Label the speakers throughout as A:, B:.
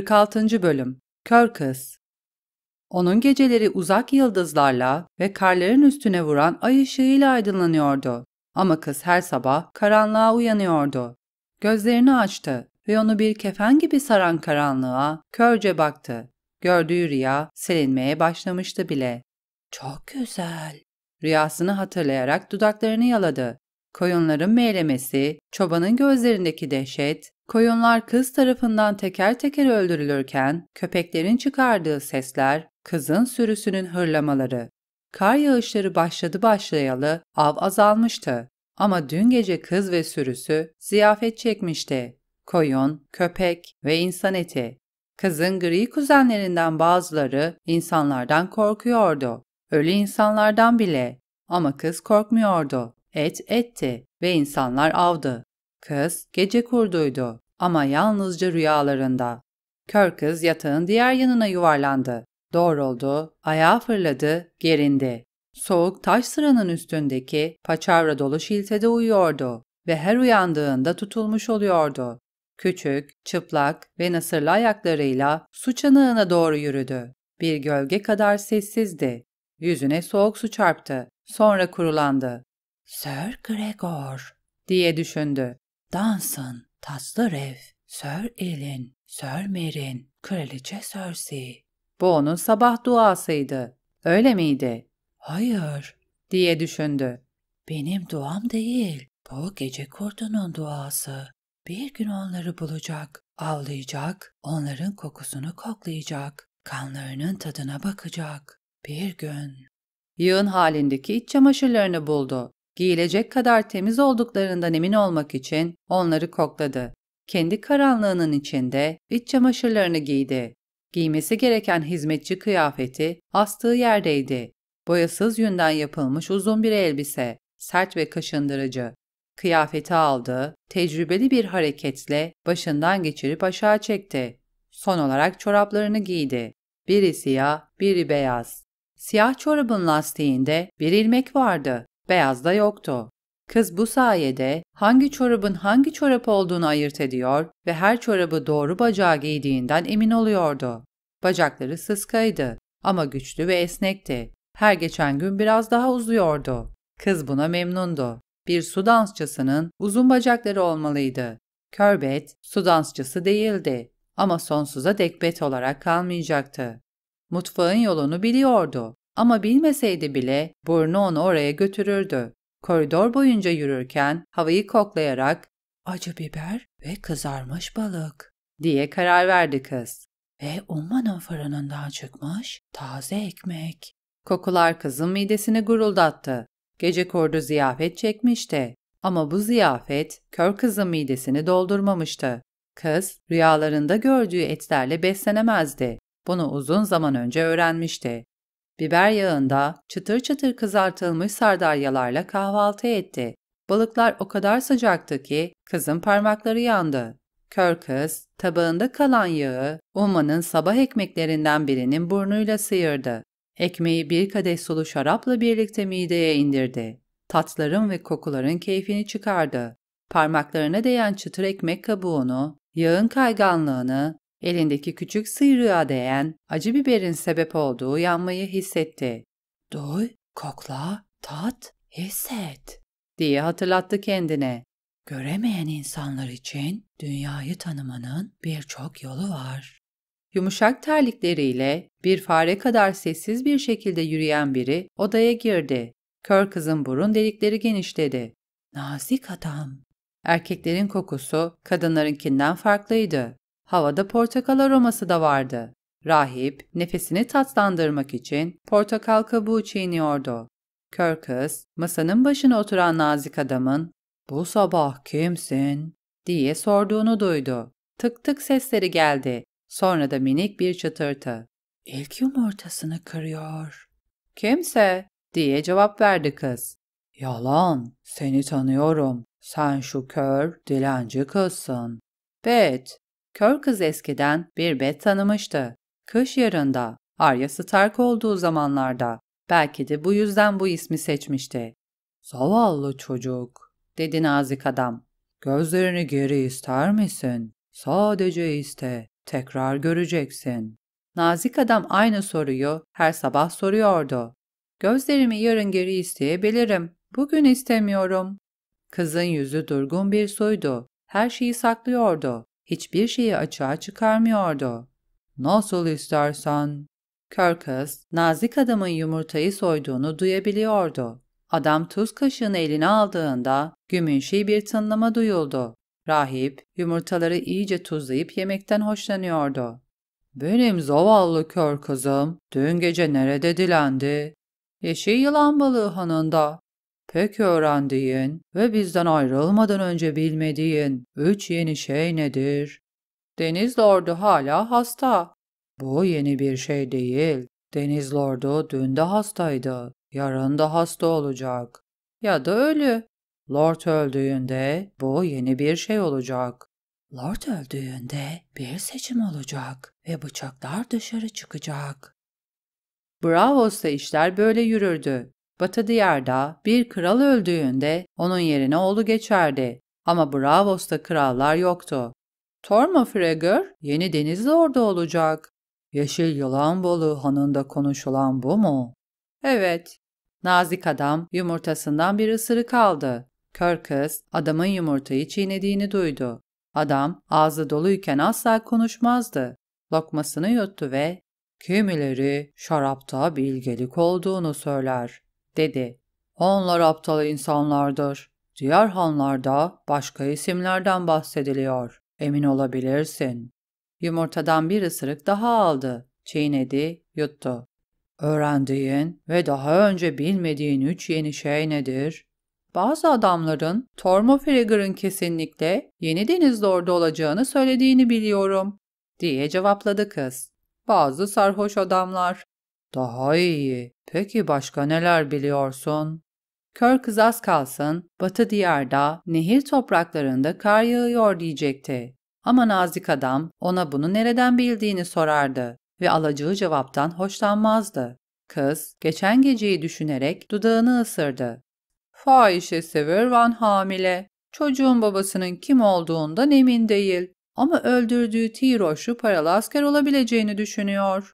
A: 46. Bölüm Kör Kız Onun geceleri uzak yıldızlarla ve karların üstüne vuran ay ışığıyla aydınlanıyordu. Ama kız her sabah karanlığa uyanıyordu. Gözlerini açtı ve onu bir kefen gibi saran karanlığa körce baktı. Gördüğü rüya selinmeye başlamıştı bile. Çok güzel. Rüyasını hatırlayarak dudaklarını yaladı. Koyunların meylemesi, çobanın gözlerindeki dehşet, Koyunlar kız tarafından teker teker öldürülürken köpeklerin çıkardığı sesler kızın sürüsünün hırlamaları. Kar yağışları başladı başlayalı av azalmıştı. Ama dün gece kız ve sürüsü ziyafet çekmişti. Koyun, köpek ve insan eti. Kızın gri kuzenlerinden bazıları insanlardan korkuyordu. Ölü insanlardan bile. Ama kız korkmuyordu. Et etti ve insanlar avdı. Kız gece kurduydu ama yalnızca rüyalarında. Kör kız yatağın diğer yanına yuvarlandı. Doğruldu, ayağı fırladı, gerindi. Soğuk taş sıranın üstündeki paçavra dolu şiltede uyuyordu ve her uyandığında tutulmuş oluyordu. Küçük, çıplak ve nasırlı ayaklarıyla su çanağına doğru yürüdü. Bir gölge kadar sessizdi. Yüzüne soğuk su çarptı. Sonra kurulandı. Sir Gregor diye düşündü. Dansın. Taslı Rev, Sir Elin, Sir Merin, Kraliçe Cersei. Bu onun sabah duasıydı. Öyle miydi? Hayır, diye düşündü. Benim duam değil. Bu gece kurdunun duası. Bir gün onları bulacak, avlayacak, onların kokusunu koklayacak, kanlarının tadına bakacak. Bir gün. Yığın halindeki iç çamaşırlarını buldu. Giyilecek kadar temiz olduklarından emin olmak için onları kokladı. Kendi karanlığının içinde iç çamaşırlarını giydi. Giymesi gereken hizmetçi kıyafeti astığı yerdeydi. Boyasız yünden yapılmış uzun bir elbise, sert ve kaşındırıcı. Kıyafeti aldı, tecrübeli bir hareketle başından geçirip aşağı çekti. Son olarak çoraplarını giydi. Biri siyah, biri beyaz. Siyah çorabın lastiğinde bir ilmek vardı beyaz da yoktu. Kız bu sayede hangi çorabın hangi çorap olduğunu ayırt ediyor ve her çorabı doğru bacağı giydiğinden emin oluyordu. Bacakları sıskaydı ama güçlü ve esnekti. Her geçen gün biraz daha uzuyordu. Kız buna memnundu. Bir su dansçısının uzun bacakları olmalıydı. Körbet su dansçısı değildi ama sonsuza dek bet olarak kalmayacaktı. Mutfağın yolunu biliyordu. Ama bilmeseydi bile burnu onu oraya götürürdü. Koridor boyunca yürürken havayı koklayarak acı biber ve kızarmış balık diye karar verdi kız. Ve ummanın fırınından çıkmış taze ekmek. Kokular kızın midesini guruldattı. Gece kordu ziyafet çekmişti. Ama bu ziyafet kör kızın midesini doldurmamıştı. Kız rüyalarında gördüğü etlerle beslenemezdi. Bunu uzun zaman önce öğrenmişti. Biber yağında çıtır çıtır kızartılmış sardalyalarla kahvaltı etti. Balıklar o kadar sıcaktı ki kızın parmakları yandı. Kör kız, tabağında kalan yağı Umma'nın sabah ekmeklerinden birinin burnuyla sıyırdı. Ekmeği bir kadeh sulu şarapla birlikte mideye indirdi. Tatların ve kokuların keyfini çıkardı. Parmaklarına değen çıtır ekmek kabuğunu, yağın kayganlığını, Elindeki küçük sıyrığa değen acı biberin sebep olduğu yanmayı hissetti. Duy, kokla, tat, hisset diye hatırlattı kendine. Göremeyen insanlar için dünyayı tanımanın birçok yolu var. Yumuşak terlikleriyle bir fare kadar sessiz bir şekilde yürüyen biri odaya girdi. Kör kızın burun delikleri genişledi. Nazik adam. Erkeklerin kokusu kadınlarınkinden farklıydı. Havada portakal aroması da vardı. Rahip, nefesini tatlandırmak için portakal kabuğu çiğniyordu. Kör kız, masanın başına oturan nazik adamın ''Bu sabah kimsin?'' diye sorduğunu duydu. Tık tık sesleri geldi. Sonra da minik bir çıtırtı. ''İlk yumurtasını kırıyor.'' ''Kimse?'' diye cevap verdi kız. ''Yalan, seni tanıyorum. Sen şu kör, dilenci kızsın.'' ''Bet, Kör kız eskiden bir bet tanımıştı. Kış yarında, Arya Stark olduğu zamanlarda. Belki de bu yüzden bu ismi seçmişti. Zavallı çocuk, dedi nazik adam. Gözlerini geri ister misin? Sadece iste, tekrar göreceksin. Nazik adam aynı soruyu her sabah soruyordu. Gözlerimi yarın geri isteyebilirim. Bugün istemiyorum. Kızın yüzü durgun bir suydu. Her şeyi saklıyordu hiçbir şeyi açığa çıkarmıyordu. Nasıl istersen. Kör kız, nazik adamın yumurtayı soyduğunu duyabiliyordu. Adam tuz kaşığını eline aldığında gümüşi bir tınlama duyuldu. Rahip, yumurtaları iyice tuzlayıp yemekten hoşlanıyordu. Benim zavallı kör kızım dün gece nerede dilendi? Yeşil yılan balığı hanında pek öğrendiğin ve bizden ayrılmadan önce bilmediğin üç yeni şey nedir? Deniz Lordu hala hasta. Bu yeni bir şey değil. Deniz Lordu dün de hastaydı. Yarın da hasta olacak. Ya da ölü. Lord öldüğünde bu yeni bir şey olacak. Lord öldüğünde bir seçim olacak ve bıçaklar dışarı çıkacak. Bravos'ta işler böyle yürürdü. Batı diyarda bir kral öldüğünde onun yerine oğlu geçerdi ama Bravos'ta krallar yoktu. Torma Fregör yeni denizli lordu olacak. Yeşil yılan balığı hanında konuşulan bu mu? Evet. Nazik adam yumurtasından bir ısırık aldı. Kör kız adamın yumurtayı çiğnediğini duydu. Adam ağzı doluyken asla konuşmazdı. Lokmasını yuttu ve kimileri şarapta bilgelik olduğunu söyler dedi. onlar aptal insanlardır. Diğer hanlarda başka isimlerden bahsediliyor. Emin olabilirsin. Yumurtadan bir ısırık daha aldı. Çiğnedi, yuttu. Öğrendiğin ve daha önce bilmediğin üç yeni şey nedir? Bazı adamların Tormofrigger'ın kesinlikle yeni deniz lordu olacağını söylediğini biliyorum, diye cevapladı kız. Bazı sarhoş adamlar daha iyi. Peki başka neler biliyorsun? Kör kız az kalsın, Batı diyarda, nehir topraklarında kar yağıyor diyecekti. Ama nazik adam ona bunu nereden bildiğini sorardı ve alacağı cevaptan hoşlanmazdı. Kız, geçen geceyi düşünerek dudağını ısırdı. Fahişe sever Van hamile. Çocuğun babasının kim olduğundan emin değil ama öldürdüğü Tiroş'u paralı asker olabileceğini düşünüyor.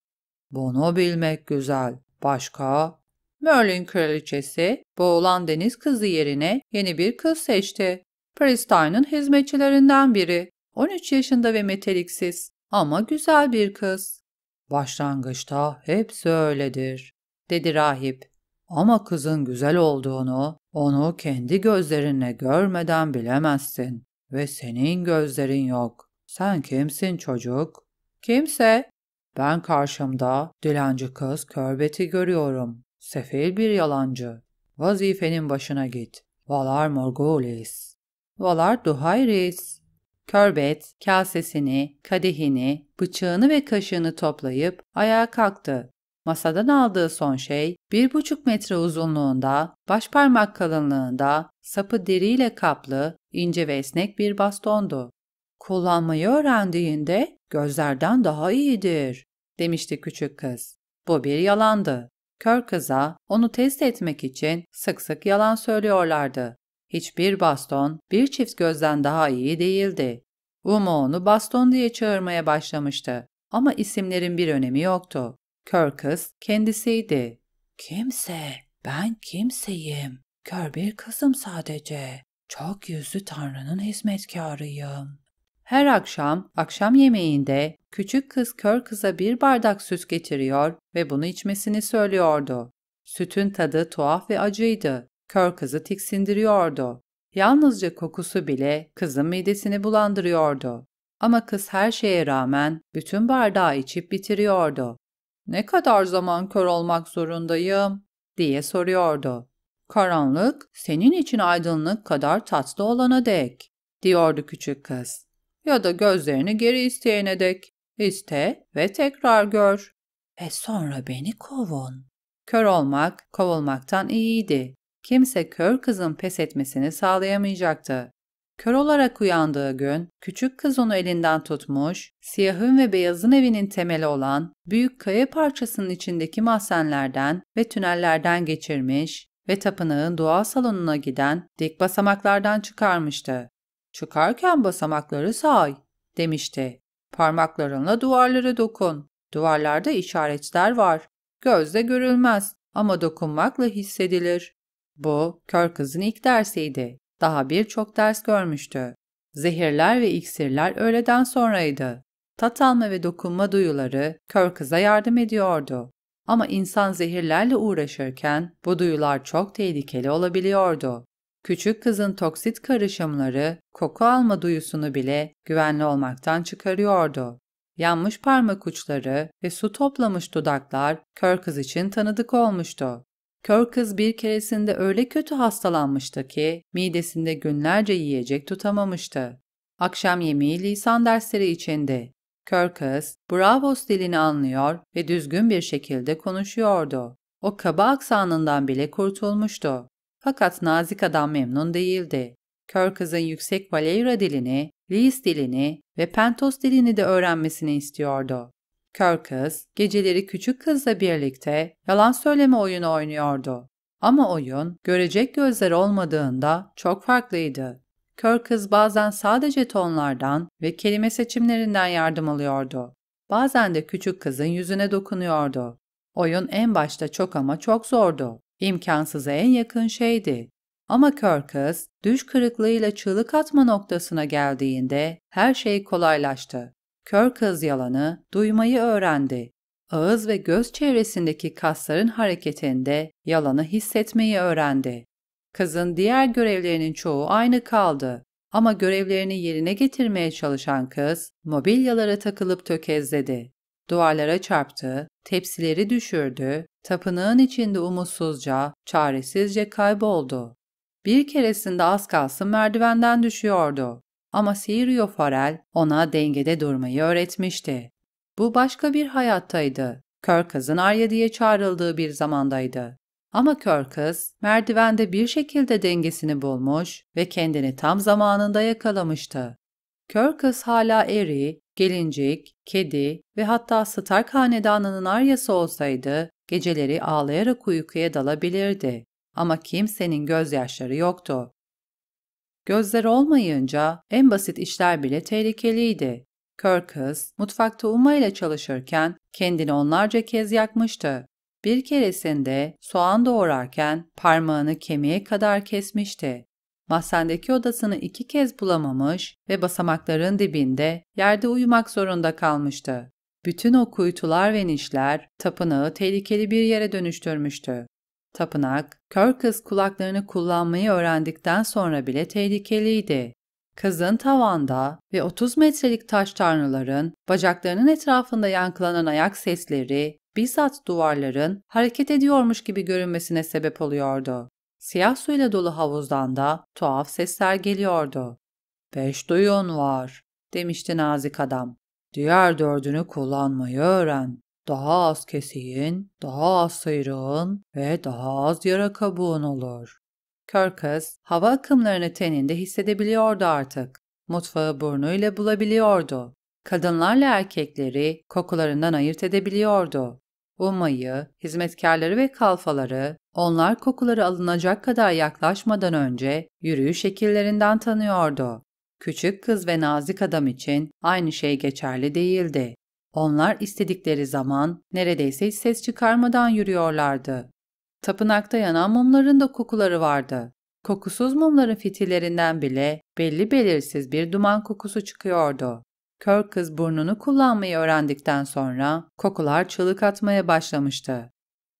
A: Bunu bilmek güzel. Başka? Merlin kraliçesi boğulan deniz kızı yerine yeni bir kız seçti. Pristine'ın hizmetçilerinden biri. 13 yaşında ve meteliksiz ama güzel bir kız. Başlangıçta hepsi öyledir, dedi rahip. Ama kızın güzel olduğunu, onu kendi gözlerinle görmeden bilemezsin. Ve senin gözlerin yok. Sen kimsin çocuk? Kimse. Ben karşımda dilenci kız körbeti görüyorum. Sefil bir yalancı. Vazifenin başına git. Valar morgulis. Valar duhayris. Körbet kasesini, kadehini, bıçağını ve kaşığını toplayıp ayağa kalktı. Masadan aldığı son şey bir buçuk metre uzunluğunda, başparmak kalınlığında, sapı deriyle kaplı, ince ve esnek bir bastondu. Kullanmayı öğrendiğinde gözlerden daha iyidir demişti küçük kız. Bu bir yalandı. Kör kıza onu test etmek için sık sık yalan söylüyorlardı. Hiçbir baston bir çift gözden daha iyi değildi. Uma onu baston diye çağırmaya başlamıştı ama isimlerin bir önemi yoktu. Kör kız kendisiydi. Kimse, ben kimseyim. Kör bir kızım sadece. Çok yüzlü Tanrı'nın hizmetkarıyım. Her akşam akşam yemeğinde küçük kız kör kıza bir bardak süt getiriyor ve bunu içmesini söylüyordu. Sütün tadı tuhaf ve acıydı. Kör kızı tiksindiriyordu. Yalnızca kokusu bile kızın midesini bulandırıyordu. Ama kız her şeye rağmen bütün bardağı içip bitiriyordu. "Ne kadar zaman kör olmak zorundayım?" diye soruyordu. "Karanlık senin için aydınlık kadar tatlı olana dek." diyordu küçük kız ya da gözlerini geri isteyene dek. iste ve tekrar gör. Ve sonra beni kovun. Kör olmak, kovulmaktan iyiydi. Kimse kör kızın pes etmesini sağlayamayacaktı. Kör olarak uyandığı gün, küçük kız onu elinden tutmuş, siyahın ve beyazın evinin temeli olan büyük kaya parçasının içindeki mahzenlerden ve tünellerden geçirmiş ve tapınağın doğal salonuna giden dik basamaklardan çıkarmıştı. Çıkarken basamakları say demişti. Parmaklarınla duvarlara dokun. Duvarlarda işaretler var. Gözle görülmez ama dokunmakla hissedilir. Bu kör kızın ilk dersiydi. Daha birçok ders görmüştü. Zehirler ve iksirler öğleden sonraydı. Tat alma ve dokunma duyuları kör kıza yardım ediyordu. Ama insan zehirlerle uğraşırken bu duyular çok tehlikeli olabiliyordu. Küçük kızın toksit karışımları koku alma duyusunu bile güvenli olmaktan çıkarıyordu. Yanmış parmak uçları ve su toplamış dudaklar kör kız için tanıdık olmuştu. Kör kız bir keresinde öyle kötü hastalanmıştı ki midesinde günlerce yiyecek tutamamıştı. Akşam yemeği lisan dersleri içindi. Kör kız, Bravos dilini anlıyor ve düzgün bir şekilde konuşuyordu. O kaba aksanından bile kurtulmuştu. Fakat nazik adam memnun değildi. Körkız'ın yüksek Valeyra dilini, Lis dilini ve Pentos dilini de öğrenmesini istiyordu. Körkız, geceleri küçük kızla birlikte yalan söyleme oyunu oynuyordu. Ama oyun görecek gözler olmadığında çok farklıydı. Kör kız bazen sadece tonlardan ve kelime seçimlerinden yardım alıyordu. Bazen de küçük kızın yüzüne dokunuyordu. Oyun en başta çok ama çok zordu. İmkansıza en yakın şeydi. Ama kör kız, düş kırıklığıyla çığlık atma noktasına geldiğinde her şey kolaylaştı. Kör kız yalanı duymayı öğrendi. Ağız ve göz çevresindeki kasların hareketinde yalanı hissetmeyi öğrendi. Kızın diğer görevlerinin çoğu aynı kaldı ama görevlerini yerine getirmeye çalışan kız mobilyalara takılıp tökezledi. Duvarlara çarptı, tepsileri düşürdü, Tapınağın içinde umutsuzca, çaresizce kayboldu. Bir keresinde az kalsın merdivenden düşüyordu. Ama Sirio Farel ona dengede durmayı öğretmişti. Bu başka bir hayattaydı. Kör kızın Arya diye çağrıldığı bir zamandaydı. Ama kör kız merdivende bir şekilde dengesini bulmuş ve kendini tam zamanında yakalamıştı. Kör kız hala eri, gelincik, kedi ve hatta Stark hanedanının aryası olsaydı Geceleri ağlayarak uykuya dalabilirdi ama kimsenin gözyaşları yoktu. Gözler olmayınca en basit işler bile tehlikeliydi. Kör kız mutfakta Uma ile çalışırken kendini onlarca kez yakmıştı. Bir keresinde soğan doğrarken parmağını kemiğe kadar kesmişti. Mahsendeki odasını iki kez bulamamış ve basamakların dibinde yerde uyumak zorunda kalmıştı. Bütün o kuytular ve nişler tapınağı tehlikeli bir yere dönüştürmüştü. Tapınak, kör kız kulaklarını kullanmayı öğrendikten sonra bile tehlikeliydi. Kızın tavanda ve 30 metrelik taş tanrıların bacaklarının etrafında yankılanan ayak sesleri bizzat duvarların hareket ediyormuş gibi görünmesine sebep oluyordu. Siyah suyla dolu havuzdan da tuhaf sesler geliyordu. Beş duyun var, demişti nazik adam. Diğer dördünü kullanmayı öğren. Daha az kesiğin, daha az sıyrığın ve daha az yara kabuğun olur. Kör hava akımlarını teninde hissedebiliyordu artık. Mutfağı burnuyla bulabiliyordu. Kadınlarla erkekleri kokularından ayırt edebiliyordu. Umayı, hizmetkarları ve kalfaları, onlar kokuları alınacak kadar yaklaşmadan önce yürüyüş şekillerinden tanıyordu. Küçük kız ve nazik adam için aynı şey geçerli değildi. Onlar istedikleri zaman neredeyse hiç ses çıkarmadan yürüyorlardı. Tapınakta yanan mumların da kokuları vardı. Kokusuz mumların fitillerinden bile belli belirsiz bir duman kokusu çıkıyordu. Kör kız burnunu kullanmayı öğrendikten sonra kokular çığlık atmaya başlamıştı.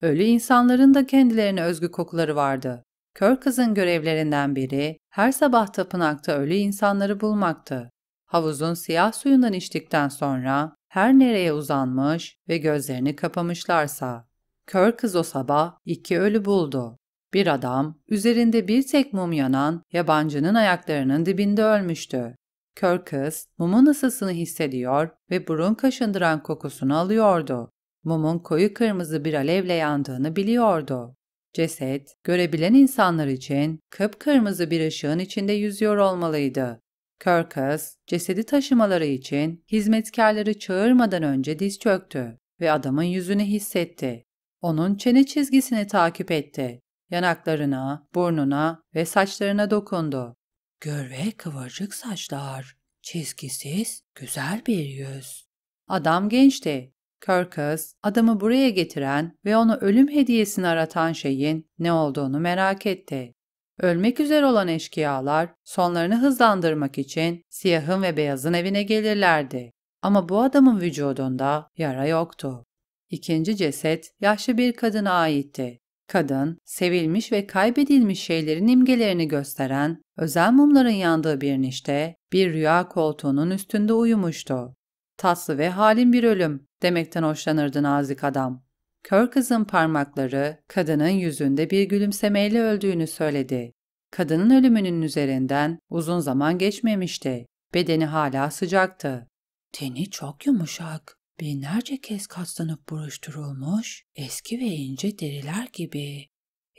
A: Ölü insanların da kendilerine özgü kokuları vardı. Kör kızın görevlerinden biri her sabah tapınakta ölü insanları bulmaktı. Havuzun siyah suyundan içtikten sonra her nereye uzanmış ve gözlerini kapamışlarsa. Kör kız o sabah iki ölü buldu. Bir adam üzerinde bir tek mum yanan yabancının ayaklarının dibinde ölmüştü. Kör kız mumun ısısını hissediyor ve burun kaşındıran kokusunu alıyordu. Mumun koyu kırmızı bir alevle yandığını biliyordu. Ceset, görebilen insanlar için kıpkırmızı bir ışığın içinde yüzüyor olmalıydı. Kirkus, cesedi taşımaları için hizmetkarları çağırmadan önce diz çöktü ve adamın yüzünü hissetti. Onun çene çizgisini takip etti. Yanaklarına, burnuna ve saçlarına dokundu. Gür ve kıvırcık saçlar, çizgisiz, güzel bir yüz. Adam gençti Kirkus, adamı buraya getiren ve onu ölüm hediyesini aratan şeyin ne olduğunu merak etti. Ölmek üzere olan eşkıyalar sonlarını hızlandırmak için siyahın ve beyazın evine gelirlerdi. Ama bu adamın vücudunda yara yoktu. İkinci ceset yaşlı bir kadına aitti. Kadın, sevilmiş ve kaybedilmiş şeylerin imgelerini gösteren özel mumların yandığı bir nişte bir rüya koltuğunun üstünde uyumuştu. Tatlı ve halim bir ölüm demekten hoşlanırdı nazik adam. Kör kızın parmakları kadının yüzünde bir gülümsemeyle öldüğünü söyledi. Kadının ölümünün üzerinden uzun zaman geçmemişti. Bedeni hala sıcaktı. Teni çok yumuşak, binlerce kez katlanıp buruşturulmuş, eski ve ince deriler gibi.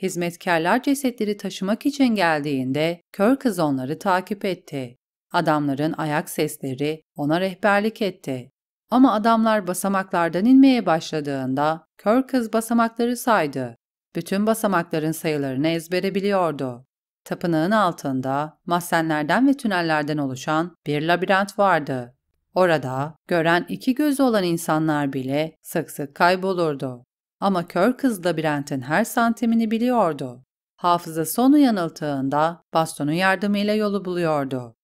A: Hizmetkarlar cesetleri taşımak için geldiğinde kör kız onları takip etti. Adamların ayak sesleri ona rehberlik etti. Ama adamlar basamaklardan inmeye başladığında kör kız basamakları saydı. Bütün basamakların sayılarını ezbere biliyordu. Tapınağın altında mahzenlerden ve tünellerden oluşan bir labirent vardı. Orada gören iki gözü olan insanlar bile sık sık kaybolurdu. Ama kör kız labirentin her santimini biliyordu. Hafızası onu yanılttığında bastonun yardımıyla yolu buluyordu.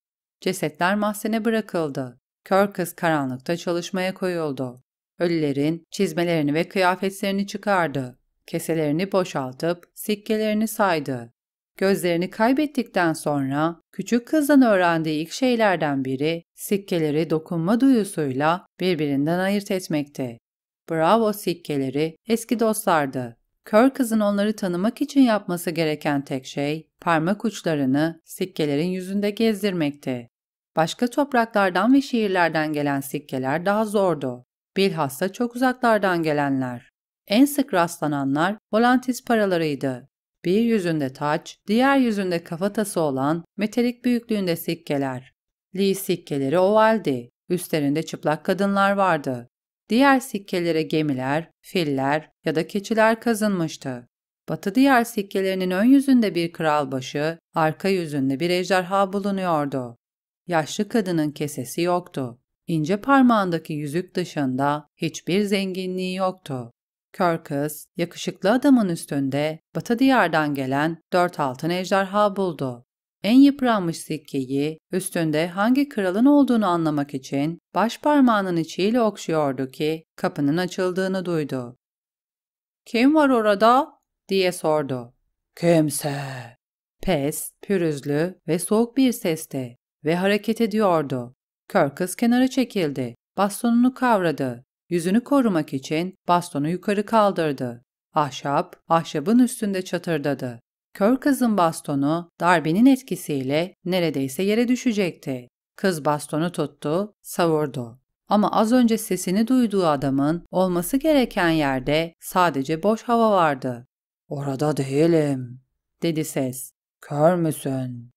A: Cesetler mahzene bırakıldı. Kör kız karanlıkta çalışmaya koyuldu. Ölülerin çizmelerini ve kıyafetlerini çıkardı. Keselerini boşaltıp sikkelerini saydı. Gözlerini kaybettikten sonra küçük kızdan öğrendiği ilk şeylerden biri sikkeleri dokunma duyusuyla birbirinden ayırt etmekti. Bravo sikkeleri eski dostlardı. Kör kızın onları tanımak için yapması gereken tek şey parmak uçlarını sikkelerin yüzünde gezdirmekti. Başka topraklardan ve şehirlerden gelen sikkeler daha zordu. Bilhassa çok uzaklardan gelenler. En sık rastlananlar volantis paralarıydı. Bir yüzünde taç, diğer yüzünde kafatası olan metalik büyüklüğünde sikkeler. Li sikkeleri ovaldi. Üstlerinde çıplak kadınlar vardı. Diğer sikkelere gemiler, filler ya da keçiler kazınmıştı. Batı diğer sikkelerinin ön yüzünde bir kral başı, arka yüzünde bir ejderha bulunuyordu. Yaşlı kadının kesesi yoktu. İnce parmağındaki yüzük dışında hiçbir zenginliği yoktu. Kör kız, yakışıklı adamın üstünde Batı diyardan gelen dört altın ejderha buldu. En yıpranmış sikkeyi üstünde hangi kralın olduğunu anlamak için baş parmağının içiyle okşuyordu ki kapının açıldığını duydu. ''Kim var orada?'' diye sordu. ''Kimse.'' Pes, pürüzlü ve soğuk bir sesti ve hareket ediyordu. kız kenara çekildi, bastonunu kavradı. Yüzünü korumak için bastonu yukarı kaldırdı. Ahşap, ahşabın üstünde çatırdadı. kızın bastonu darbenin etkisiyle neredeyse yere düşecekti. Kız bastonu tuttu, savurdu. Ama az önce sesini duyduğu adamın olması gereken yerde sadece boş hava vardı. "Orada değilim." dedi ses. "Kör müsün?"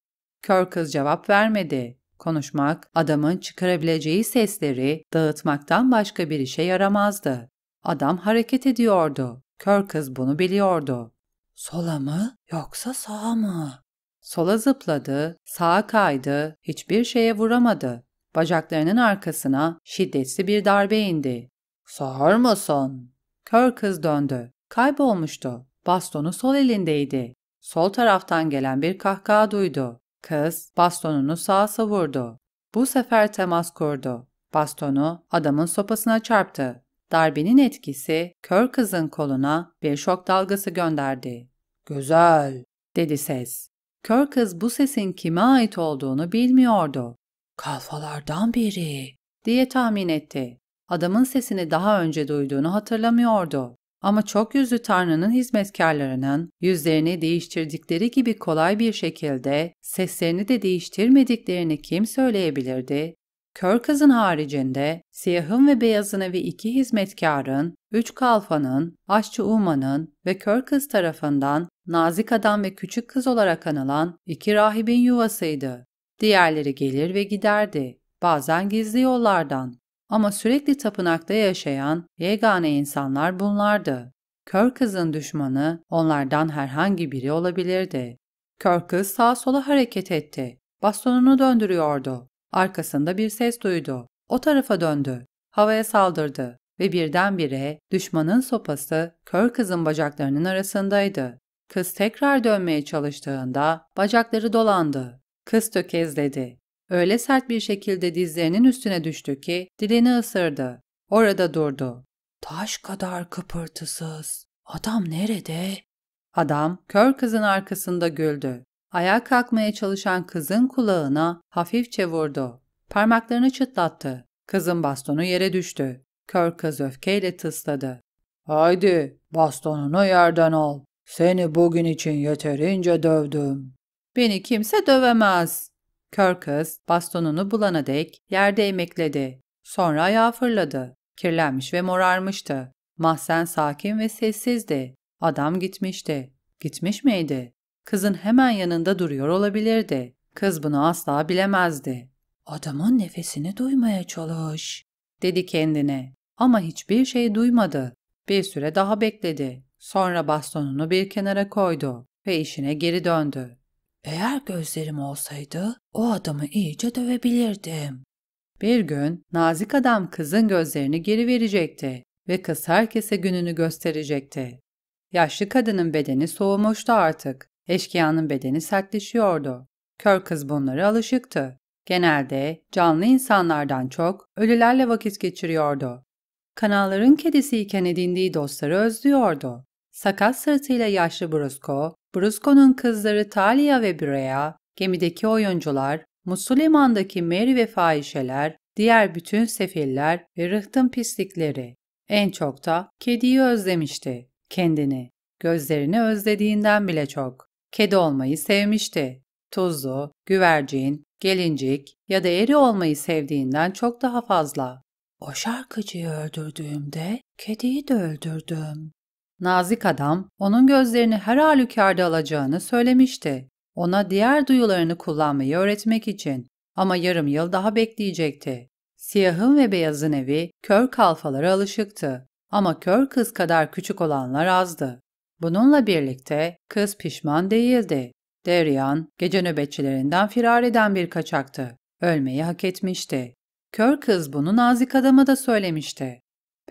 A: Kör kız cevap vermedi. Konuşmak, adamın çıkarabileceği sesleri dağıtmaktan başka bir işe yaramazdı. Adam hareket ediyordu. Kör kız bunu biliyordu. Sola mı yoksa sağa mı? Sola zıpladı, sağa kaydı, hiçbir şeye vuramadı. Bacaklarının arkasına şiddetli bir darbe indi. Sağır mısın? Kör kız döndü. Kaybolmuştu. Bastonu sol elindeydi. Sol taraftan gelen bir kahkaha duydu. Kız bastonunu sağa savurdu. Bu sefer temas kurdu. Bastonu adamın sopasına çarptı. Darbenin etkisi kör kızın koluna bir şok dalgası gönderdi. "Güzel," dedi ses. Kör kız bu sesin kime ait olduğunu bilmiyordu. "Kalfalardan biri," diye tahmin etti. Adamın sesini daha önce duyduğunu hatırlamıyordu. Ama çok yüzlü Tanrı'nın hizmetkarlarının yüzlerini değiştirdikleri gibi kolay bir şekilde seslerini de değiştirmediklerini kim söyleyebilirdi? Kör kızın haricinde siyahın ve beyazını ve iki hizmetkarın, üç kalfanın, aşçı Uman'ın ve kör kız tarafından nazik adam ve küçük kız olarak anılan iki rahibin yuvasıydı. Diğerleri gelir ve giderdi, bazen gizli yollardan, ama sürekli tapınakta yaşayan yegane insanlar bunlardı. Kör kızın düşmanı onlardan herhangi biri olabilirdi. Kör kız sağa sola hareket etti. Bastonunu döndürüyordu. Arkasında bir ses duydu. O tarafa döndü. Havaya saldırdı ve birdenbire düşmanın sopası kör kızın bacaklarının arasındaydı. Kız tekrar dönmeye çalıştığında bacakları dolandı. Kız tökezledi. Öyle sert bir şekilde dizlerinin üstüne düştü ki dilini ısırdı. Orada durdu. Taş kadar kıpırtısız. Adam nerede? Adam kör kızın arkasında güldü. Ayağa kalkmaya çalışan kızın kulağına hafifçe vurdu. Parmaklarını çıtlattı. Kızın bastonu yere düştü. Kör kız öfkeyle tısladı. Haydi bastonunu yerden al. Seni bugün için yeterince dövdüm. Beni kimse dövemez. Kör kız bastonunu bulana dek yerde emekledi. Sonra ayağa fırladı. Kirlenmiş ve morarmıştı. Mahzen sakin ve sessizdi. Adam gitmişti. Gitmiş miydi? Kızın hemen yanında duruyor olabilirdi. Kız bunu asla bilemezdi. Adamın nefesini duymaya çalış, dedi kendine. Ama hiçbir şey duymadı. Bir süre daha bekledi. Sonra bastonunu bir kenara koydu ve işine geri döndü. Eğer gözlerim olsaydı o adamı iyice dövebilirdim. Bir gün nazik adam kızın gözlerini geri verecekti ve kız herkese gününü gösterecekti. Yaşlı kadının bedeni soğumuştu artık. Eşkıyanın bedeni sertleşiyordu. Kör kız bunlara alışıktı. Genelde canlı insanlardan çok ölülerle vakit geçiriyordu. Kanalların kedisiyken edindiği dostları özlüyordu. Sakat sırtıyla yaşlı Brusco Brusco'nun kızları Talia ve Brea, gemideki oyuncular, Musuliman'daki Mary ve fahişeler, diğer bütün sefiller ve rıhtım pislikleri. En çok da kediyi özlemişti, kendini, gözlerini özlediğinden bile çok. Kedi olmayı sevmişti. Tuzlu, güvercin, gelincik ya da eri olmayı sevdiğinden çok daha fazla. O şarkıcıyı öldürdüğümde kediyi de öldürdüm. Nazik adam onun gözlerini her halükarda alacağını söylemişti. Ona diğer duyularını kullanmayı öğretmek için ama yarım yıl daha bekleyecekti. Siyahın ve beyazın evi kör kalfalara alışıktı ama kör kız kadar küçük olanlar azdı. Bununla birlikte kız pişman değildi. Derian, gece nöbetçilerinden firar eden bir kaçaktı. Ölmeyi hak etmişti. Kör kız bunu nazik adama da söylemişti.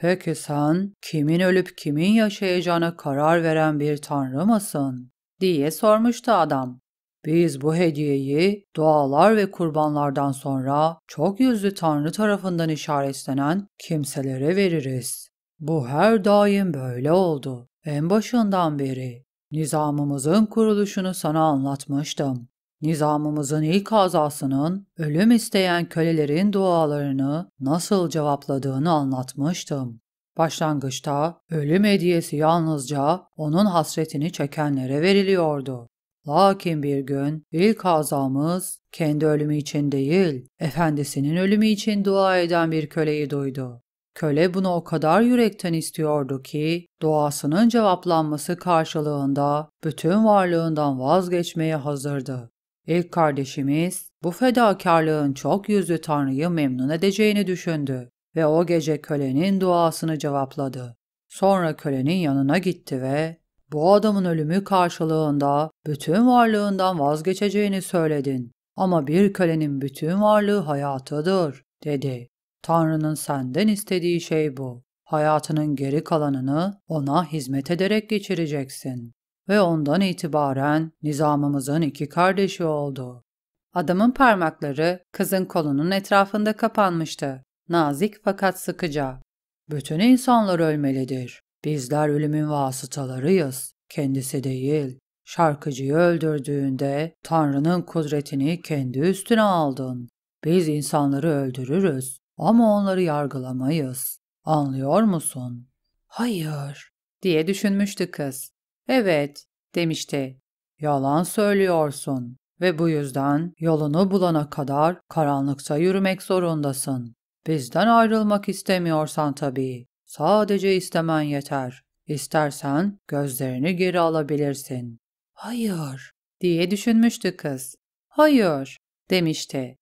A: Peki sen kimin ölüp kimin yaşayacağına karar veren bir tanrı mısın? diye sormuştu adam. Biz bu hediyeyi dualar ve kurbanlardan sonra çok yüzlü tanrı tarafından işaretlenen kimselere veririz. Bu her daim böyle oldu. En başından beri. Nizamımızın kuruluşunu sana anlatmıştım. Nizamımızın ilk azasının ölüm isteyen kölelerin dualarını nasıl cevapladığını anlatmıştım. Başlangıçta ölüm hediyesi yalnızca onun hasretini çekenlere veriliyordu. Lakin bir gün ilk azamız kendi ölümü için değil, efendisinin ölümü için dua eden bir köleyi duydu. Köle bunu o kadar yürekten istiyordu ki duasının cevaplanması karşılığında bütün varlığından vazgeçmeye hazırdı. İlk kardeşimiz bu fedakarlığın çok yüzlü Tanrı'yı memnun edeceğini düşündü ve o gece kölenin duasını cevapladı. Sonra kölenin yanına gitti ve bu adamın ölümü karşılığında bütün varlığından vazgeçeceğini söyledin ama bir kölenin bütün varlığı hayatıdır dedi. Tanrı'nın senden istediği şey bu. Hayatının geri kalanını ona hizmet ederek geçireceksin ve ondan itibaren nizamımızın iki kardeşi oldu. Adamın parmakları kızın kolunun etrafında kapanmıştı. Nazik fakat sıkıca. Bütün insanlar ölmelidir. Bizler ölümün vasıtalarıyız. Kendisi değil. Şarkıcıyı öldürdüğünde Tanrı'nın kudretini kendi üstüne aldın. Biz insanları öldürürüz ama onları yargılamayız. Anlıyor musun? Hayır, diye düşünmüştü kız. Evet, demişti. Yalan söylüyorsun ve bu yüzden yolunu bulana kadar karanlıkta yürümek zorundasın. Bizden ayrılmak istemiyorsan tabii. Sadece istemen yeter. İstersen gözlerini geri alabilirsin. Hayır, diye düşünmüştü kız. Hayır, demişti.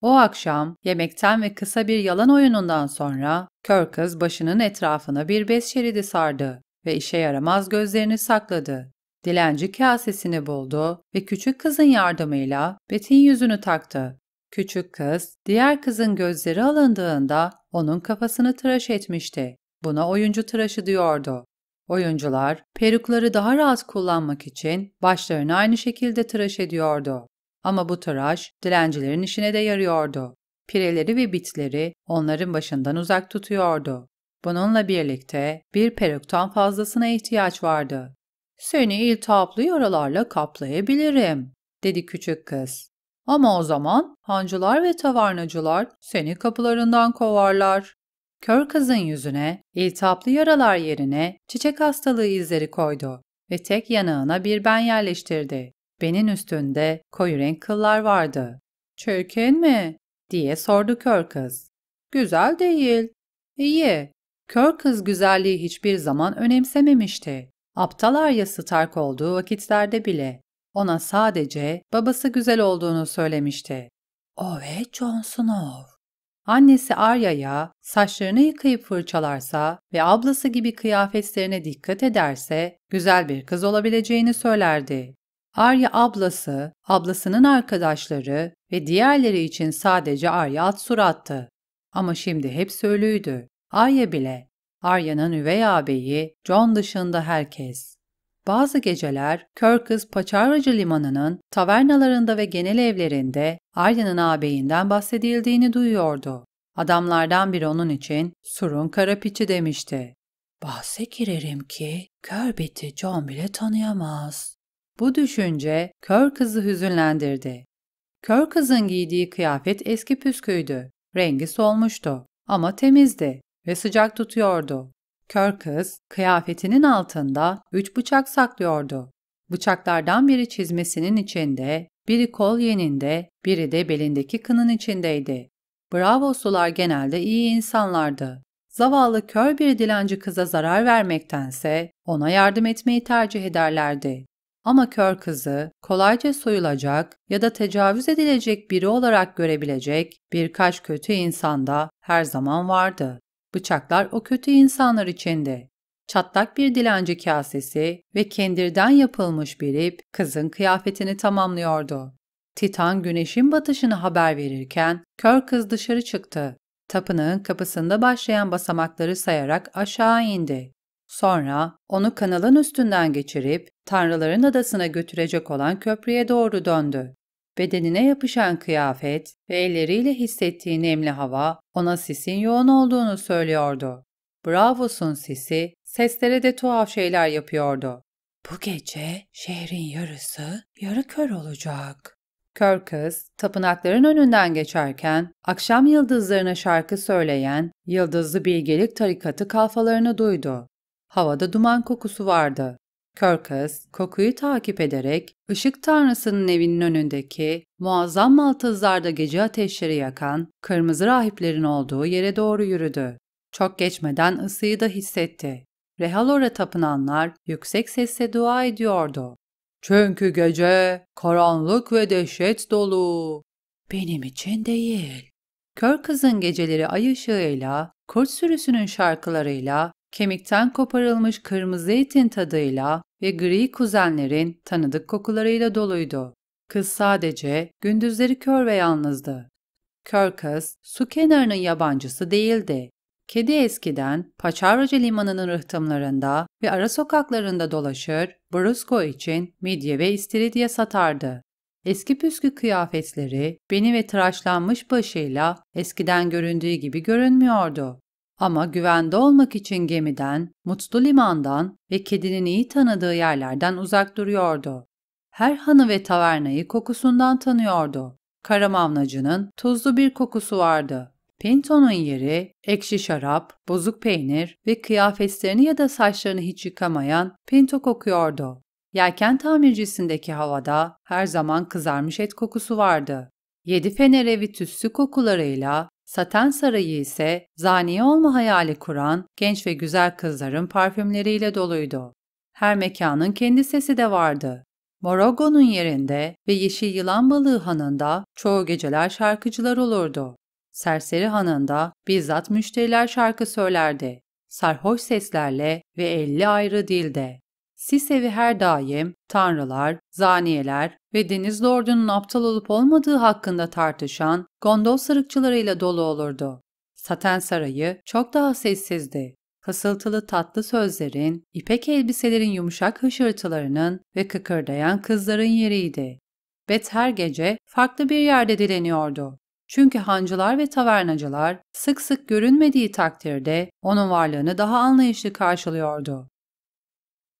A: O akşam yemekten ve kısa bir yalan oyunundan sonra kör kız başının etrafına bir bez şeridi sardı ve işe yaramaz gözlerini sakladı. Dilenci kasesini buldu ve küçük kızın yardımıyla Bet'in yüzünü taktı. Küçük kız, diğer kızın gözleri alındığında onun kafasını tıraş etmişti. Buna oyuncu tıraşı diyordu. Oyuncular perukları daha rahat kullanmak için başlarını aynı şekilde tıraş ediyordu. Ama bu tıraş dilencilerin işine de yarıyordu. Pireleri ve bitleri onların başından uzak tutuyordu. Bununla birlikte bir peruktan fazlasına ihtiyaç vardı. Seni iltihaplı yaralarla kaplayabilirim, dedi küçük kız. Ama o zaman hancılar ve tavarnacılar seni kapılarından kovarlar. Kör kızın yüzüne iltihaplı yaralar yerine çiçek hastalığı izleri koydu ve tek yanağına bir ben yerleştirdi. Benin üstünde koyu renk kıllar vardı. Çirkin mi? diye sordu kör kız. Güzel değil. İyi, Kör kız güzelliği hiçbir zaman önemsememişti. Aptal Arya Stark olduğu vakitlerde bile ona sadece babası güzel olduğunu söylemişti. O oh ve Jon Snow. Annesi Arya'ya saçlarını yıkayıp fırçalarsa ve ablası gibi kıyafetlerine dikkat ederse güzel bir kız olabileceğini söylerdi. Arya ablası, ablasının arkadaşları ve diğerleri için sadece Arya at surattı. Ama şimdi hep ölüydü. Arya bile. Arya'nın üvey ağabeyi, John dışında herkes. Bazı geceler Körkız Paçavracı Limanı'nın tavernalarında ve genel evlerinde Arya'nın ağabeyinden bahsedildiğini duyuyordu. Adamlardan biri onun için surun karapiçi demişti. Bahse girerim ki Körbet'i John bile tanıyamaz. Bu düşünce kör kızı hüzünlendirdi. Kör kızın giydiği kıyafet eski püsküydü. Rengi solmuştu ama temizdi ve sıcak tutuyordu. Kör kız kıyafetinin altında üç bıçak saklıyordu. Bıçaklardan biri çizmesinin içinde, biri kol yeninde, biri de belindeki kının içindeydi. Bravo sular genelde iyi insanlardı. Zavallı kör bir dilenci kıza zarar vermektense ona yardım etmeyi tercih ederlerdi. Ama kör kızı kolayca soyulacak ya da tecavüz edilecek biri olarak görebilecek birkaç kötü insanda her zaman vardı. Bıçaklar o kötü insanlar içindi. Çatlak bir dilenci kasesi ve kendirden yapılmış bir ip kızın kıyafetini tamamlıyordu. Titan güneşin batışını haber verirken kör kız dışarı çıktı. Tapınağın kapısında başlayan basamakları sayarak aşağı indi. Sonra onu kanalın üstünden geçirip Tanrıların adasına götürecek olan köprüye doğru döndü bedenine yapışan kıyafet ve elleriyle hissettiği nemli hava ona sisin yoğun olduğunu söylüyordu. Bravos'un sisi seslere de tuhaf şeyler yapıyordu. Bu gece şehrin yarısı yarı kör olacak. Kör kız tapınakların önünden geçerken akşam yıldızlarına şarkı söyleyen Yıldızlı Bilgelik Tarikatı kalfalarını duydu. Havada duman kokusu vardı. Körkaz, kokuyu takip ederek ışık tanrısının evinin önündeki muazzam maltızlarda gece ateşleri yakan kırmızı rahiplerin olduğu yere doğru yürüdü. Çok geçmeden ısıyı da hissetti. Rehalor'a tapınanlar yüksek sesle dua ediyordu. Çünkü gece karanlık ve dehşet dolu. Benim için değil. Kör kızın geceleri ay ışığıyla, kurt sürüsünün şarkılarıyla kemikten koparılmış kırmızı etin tadıyla ve gri kuzenlerin tanıdık kokularıyla doluydu. Kız sadece gündüzleri kör ve yalnızdı. Kör kız su kenarının yabancısı değildi. Kedi eskiden Paçavracı limanının rıhtımlarında ve ara sokaklarında dolaşır, brusko için midye ve istiridye satardı. Eski püskü kıyafetleri beni ve tıraşlanmış başıyla eskiden göründüğü gibi görünmüyordu. Ama güvende olmak için gemiden, mutlu limandan ve kedinin iyi tanıdığı yerlerden uzak duruyordu. Her hanı ve tavernayı kokusundan tanıyordu. Karamavnacının tuzlu bir kokusu vardı. Pinto'nun yeri, ekşi şarap, bozuk peynir ve kıyafetlerini ya da saçlarını hiç yıkamayan Pinto kokuyordu. Yelken tamircisindeki havada her zaman kızarmış et kokusu vardı. Yedi fener evi tüssü kokularıyla Saten Sarayı ise zaniye olma hayali kuran genç ve güzel kızların parfümleriyle doluydu. Her mekanın kendi sesi de vardı. Morogo'nun yerinde ve Yeşil Yılan Balığı Hanı'nda çoğu geceler şarkıcılar olurdu. Serseri Hanı'nda bizzat müşteriler şarkı söylerdi. Sarhoş seslerle ve elli ayrı dilde. Sisevi her daim tanrılar, zaniyeler, ve Deniz Lordu'nun aptal olup olmadığı hakkında tartışan gondol sırıkçılarıyla dolu olurdu. Saten sarayı çok daha sessizdi. Kasıltılı tatlı sözlerin, ipek elbiselerin yumuşak hışırtılarının ve kıkırdayan kızların yeriydi. Bet her gece farklı bir yerde dileniyordu. Çünkü hancılar ve tavernacılar sık sık görünmediği takdirde onun varlığını daha anlayışlı karşılıyordu.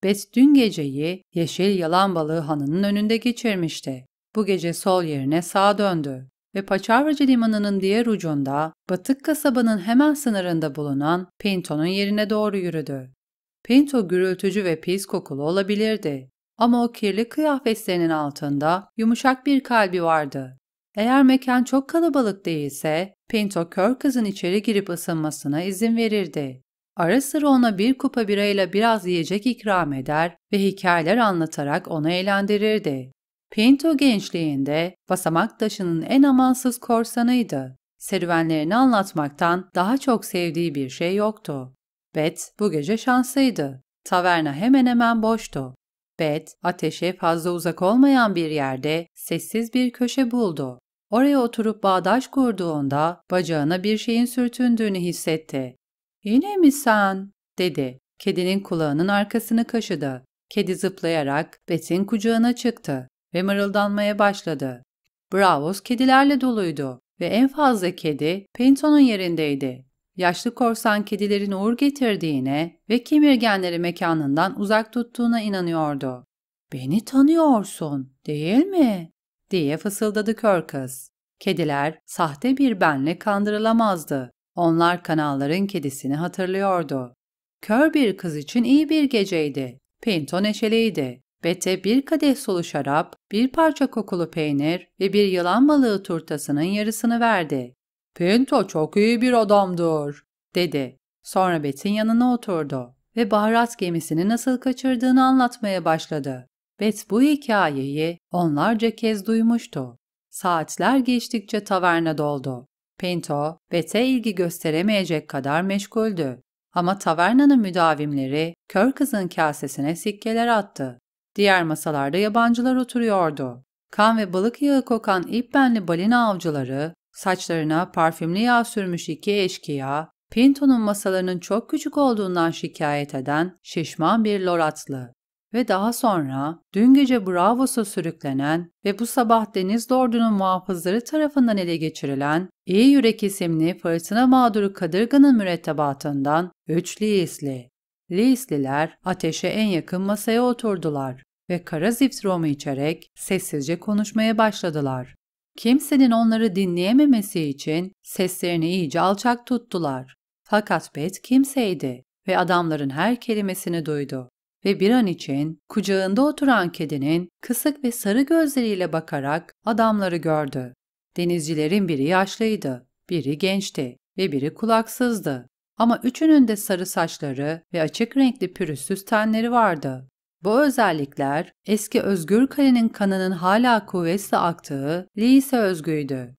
A: Bess dün geceyi yeşil yalan balığı hanının önünde geçirmişti. Bu gece sol yerine sağ döndü ve Paçavracı Limanı'nın diğer ucunda Batık kasabanın hemen sınırında bulunan Pinto'nun yerine doğru yürüdü. Pinto gürültücü ve pis kokulu olabilirdi ama o kirli kıyafetlerinin altında yumuşak bir kalbi vardı. Eğer mekan çok kalabalık değilse Pinto kör kızın içeri girip ısınmasına izin verirdi. Ara sıra ona bir kupa birayla biraz yiyecek ikram eder ve hikayeler anlatarak onu eğlendirirdi. Pinto gençliğinde basamak taşının en amansız korsanıydı. Serüvenlerini anlatmaktan daha çok sevdiği bir şey yoktu. Bet bu gece şanslıydı. Taverna hemen hemen boştu. Bet, ateşe fazla uzak olmayan bir yerde sessiz bir köşe buldu. Oraya oturup bağdaş kurduğunda bacağına bir şeyin sürtündüğünü hissetti. Yine mi sen? dedi. Kedinin kulağının arkasını kaşıdı. Kedi zıplayarak Bet'in kucağına çıktı ve mırıldanmaya başladı. Bravos kedilerle doluydu ve en fazla kedi Pinto'nun yerindeydi. Yaşlı korsan kedilerin uğur getirdiğine ve kemirgenleri mekanından uzak tuttuğuna inanıyordu. ''Beni tanıyorsun, değil mi?'' diye fısıldadı kör kız. Kediler sahte bir benle kandırılamazdı onlar kanalların kedisini hatırlıyordu. Kör bir kız için iyi bir geceydi. Pinto neşeliydi. Bete bir kadeh sulu şarap, bir parça kokulu peynir ve bir yılan balığı turtasının yarısını verdi. Pinto çok iyi bir adamdır, dedi. Sonra Bet'in yanına oturdu ve baharat gemisini nasıl kaçırdığını anlatmaya başladı. Bet bu hikayeyi onlarca kez duymuştu. Saatler geçtikçe taverna doldu. Pinto, bete ilgi gösteremeyecek kadar meşguldü. Ama tavernanın müdavimleri kör kızın kasesine sikkeler attı. Diğer masalarda yabancılar oturuyordu. Kan ve balık yağı kokan ip benli balina avcıları, saçlarına parfümlü yağ sürmüş iki eşkıya, Pinto'nun masalarının çok küçük olduğundan şikayet eden şişman bir loratlı ve daha sonra dün gece Bravos'a sürüklenen ve bu sabah Deniz Dordu'nun muhafızları tarafından ele geçirilen İyi Yürek isimli fırtına mağduru Kadırga'nın mürettebatından üç Liisli. Liisliler ateşe en yakın masaya oturdular ve kara zift romu içerek sessizce konuşmaya başladılar. Kimsenin onları dinleyememesi için seslerini iyice alçak tuttular. Fakat Bet kimseydi ve adamların her kelimesini duydu ve bir an için kucağında oturan kedinin kısık ve sarı gözleriyle bakarak adamları gördü. Denizcilerin biri yaşlıydı, biri gençti ve biri kulaksızdı. Ama üçünün de sarı saçları ve açık renkli pürüzsüz tenleri vardı. Bu özellikler eski Özgür Kale'nin kanının hala kuvvetle aktığı Liise özgüydü.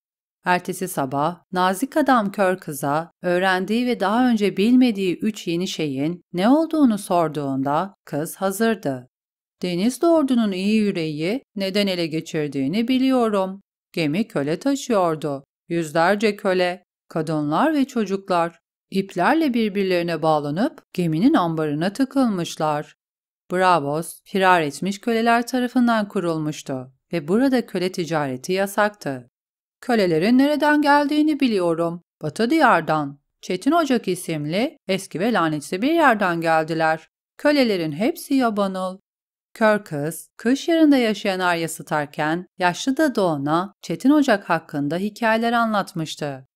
A: Ertesi sabah nazik adam kör kıza öğrendiği ve daha önce bilmediği üç yeni şeyin ne olduğunu sorduğunda kız hazırdı. Deniz Lordu'nun iyi yüreği neden ele geçirdiğini biliyorum. Gemi köle taşıyordu. Yüzlerce köle, kadınlar ve çocuklar iplerle birbirlerine bağlanıp geminin ambarına tıkılmışlar. Bravos, firar etmiş köleler tarafından kurulmuştu ve burada köle ticareti yasaktı. Kölelerin nereden geldiğini biliyorum. Batı diyardan. Çetin Ocak isimli eski ve lanetli bir yerden geldiler. Kölelerin hepsi yabanıl. Kör kız, kış yerinde yaşayan Arya Starken, yaşlı da Doğan'a Çetin Ocak hakkında hikayeler anlatmıştı.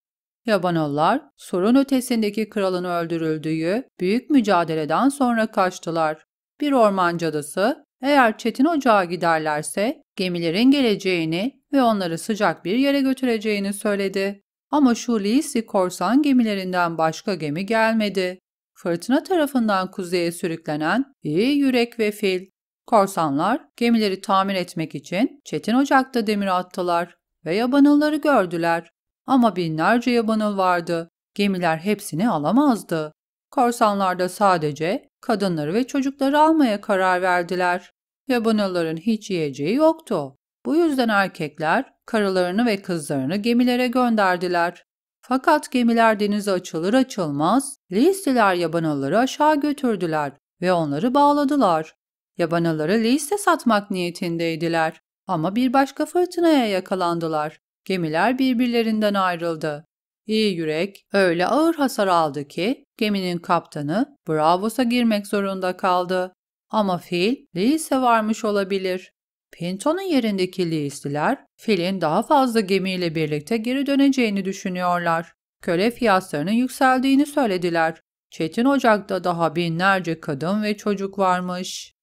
A: Yabanollar, sorun ötesindeki kralın öldürüldüğü büyük mücadeleden sonra kaçtılar. Bir orman cadısı, eğer Çetin Ocağa giderlerse gemilerin geleceğini ve onları sıcak bir yere götüreceğini söyledi. Ama şu Lisi korsan gemilerinden başka gemi gelmedi. Fırtına tarafından kuzeye sürüklenen iyi yürek ve fil. Korsanlar gemileri tamir etmek için çetin ocakta demir attılar ve yabanılları gördüler. Ama binlerce yabanıl vardı. Gemiler hepsini alamazdı. Korsanlar da sadece kadınları ve çocukları almaya karar verdiler. Yabanılların hiç yiyeceği yoktu. Bu yüzden erkekler karılarını ve kızlarını gemilere gönderdiler. Fakat gemiler denize açılır açılmaz listeler yabanaları aşağı götürdüler ve onları bağladılar. Yabanaları Liste satmak niyetindeydiler ama bir başka fırtınaya yakalandılar. Gemiler birbirlerinden ayrıldı. İyi yürek öyle ağır hasar aldı ki geminin kaptanı Bravos'a girmek zorunda kaldı. Ama fil Leis'e varmış olabilir. Pinto'nun yerindeki Leis'liler filin daha fazla gemiyle birlikte geri döneceğini düşünüyorlar. Köle fiyatlarının yükseldiğini söylediler. Çetin Ocak'ta daha binlerce kadın ve çocuk varmış.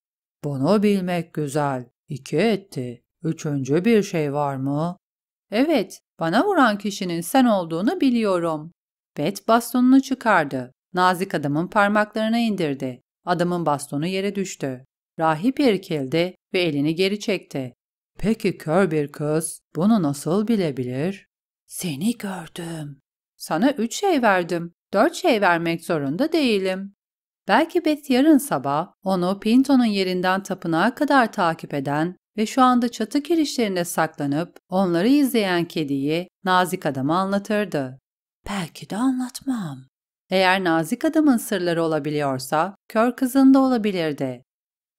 A: Bunu bilmek güzel. İki etti. Üçüncü bir şey var mı? Evet, bana vuran kişinin sen olduğunu biliyorum. Bet bastonunu çıkardı. Nazik adamın parmaklarına indirdi. Adamın bastonu yere düştü. Rahip irkildi ve elini geri çekti. Peki kör bir kız bunu nasıl bilebilir? Seni gördüm. Sana üç şey verdim. Dört şey vermek zorunda değilim. Belki Beth yarın sabah onu Pinto'nun yerinden tapınağa kadar takip eden ve şu anda çatı kirişlerine saklanıp onları izleyen kediyi nazik adama anlatırdı. Belki de anlatmam. Eğer nazik adamın sırları olabiliyorsa, kör kızın da olabilirdi.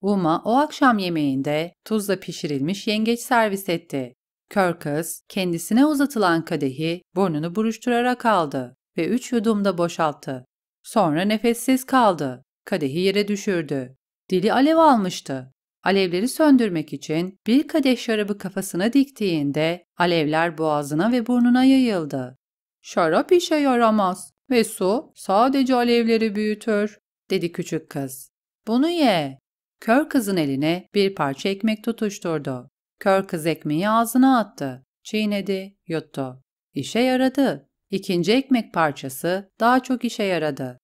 A: Uma o akşam yemeğinde tuzla pişirilmiş yengeç servis etti. Kör kız kendisine uzatılan kadehi burnunu buruşturarak aldı ve üç yudumda boşalttı. Sonra nefessiz kaldı. Kadehi yere düşürdü. Dili alev almıştı. Alevleri söndürmek için bir kadeh şarabı kafasına diktiğinde alevler boğazına ve burnuna yayıldı. Şarap işe yaramaz ve su sadece alevleri büyütür, dedi küçük kız. Bunu ye. Kör kızın eline bir parça ekmek tutuşturdu. Kör kız ekmeği ağzına attı. Çiğnedi, yuttu. İşe yaradı. İkinci ekmek parçası daha çok işe yaradı.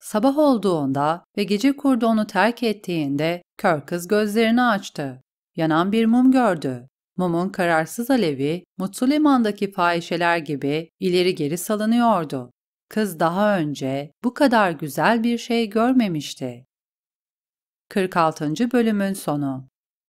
A: Sabah olduğunda ve gece kurdu onu terk ettiğinde kör kız gözlerini açtı. Yanan bir mum gördü. Mumun kararsız alevi, mutlu limandaki fahişeler gibi ileri geri salınıyordu. Kız daha önce bu kadar güzel bir şey görmemişti. 46. bölümün sonu.